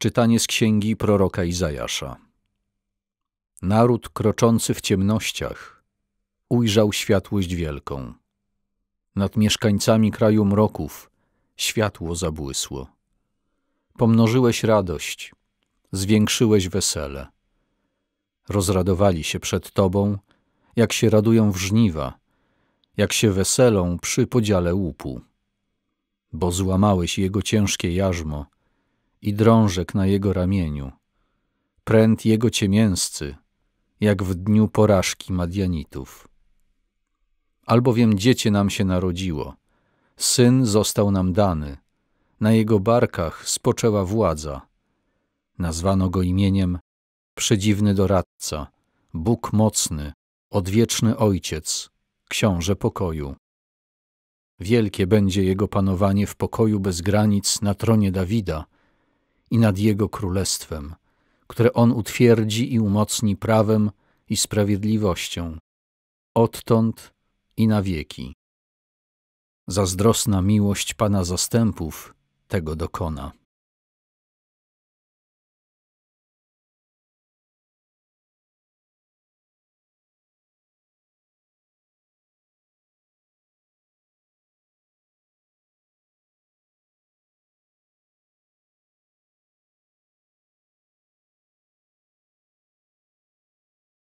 Czytanie z księgi proroka Izajasza. Naród kroczący w ciemnościach ujrzał światłość wielką. Nad mieszkańcami kraju mroków światło zabłysło. Pomnożyłeś radość, zwiększyłeś wesele. Rozradowali się przed Tobą, jak się radują w żniwa, jak się weselą przy podziale łupu. Bo złamałeś jego ciężkie jarzmo – i drążek na jego ramieniu, pręt jego ciemięscy, jak w dniu porażki Madianitów. Albowiem dziecię nam się narodziło, syn został nam dany, na jego barkach spoczęła władza. Nazwano go imieniem Przedziwny Doradca, Bóg Mocny, Odwieczny Ojciec, Książę Pokoju. Wielkie będzie jego panowanie w pokoju bez granic na tronie Dawida – i nad Jego królestwem, które On utwierdzi i umocni prawem i sprawiedliwością, odtąd i na wieki. Zazdrosna miłość Pana zastępów tego dokona.